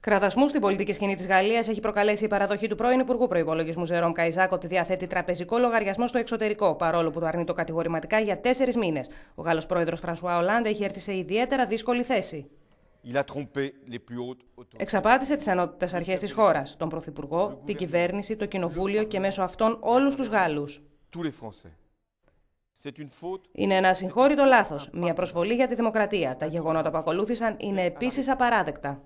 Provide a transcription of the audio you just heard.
Κραδασμού στην πολιτική σκηνή της Γαλλίας έχει προκαλέσει η παραδοχή του πρώην Υπουργού Προπολογισμού Ζερόμ Καϊζάκ ότι διαθέτει τραπεζικό λογαριασμό στο εξωτερικό, παρόλο που το το κατηγορηματικά για τέσσερις μήνες. Ο Γάλλος πρόεδρος Φρανσουά Ολάντα έχει έρθει σε ιδιαίτερα δύσκολη θέση. Εξαπάτησε τις ανώτατες αρχές της χώρας, τον Πρωθυπουργό, την κυβέρνηση, το Κοινοβούλιο και μέσω αυτών όλους τους Γάλλους. Είναι ένα συγχώρητο λάθος, μια προσβολή για τη δημοκρατία. Τα γεγονότα που ακολούθησαν είναι επίσης απαράδεκτα.